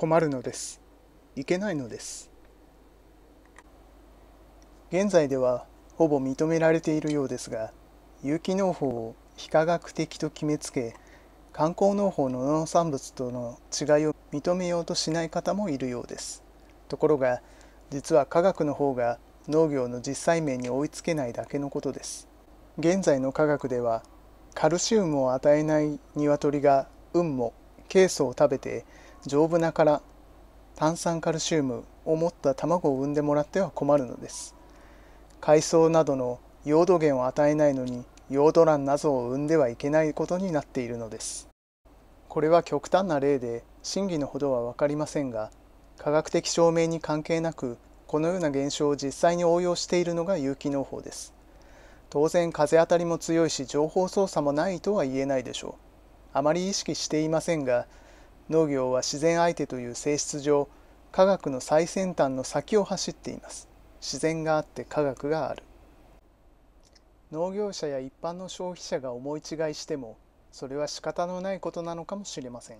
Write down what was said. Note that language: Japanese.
困るのですいけないのです現在ではほぼ認められているようですが有機農法を非科学的と決めつけ観光農法の農産物との違いを認めようとしない方もいるようですところが実は科学の方が農業の実際面に追いつけないだけのことです現在の科学ではカルシウムを与えない鶏が運もケイ素を食べて丈夫な殻炭酸カルシウムを持った卵を産んでもらっては困るのです海藻などの用土源を与えないのに用土卵などを産んではいけないことになっているのですこれは極端な例で真偽のほどは分かりませんが科学的証明に関係なくこのような現象を実際に応用しているのが有機農法です当然風当たりも強いし情報操作もないとは言えないでしょうあまり意識していませんが農業は自然相手という性質上科学の最先端の先を走っています自然があって科学がある農業者や一般の消費者が思い違いしてもそれは仕方のないことなのかもしれません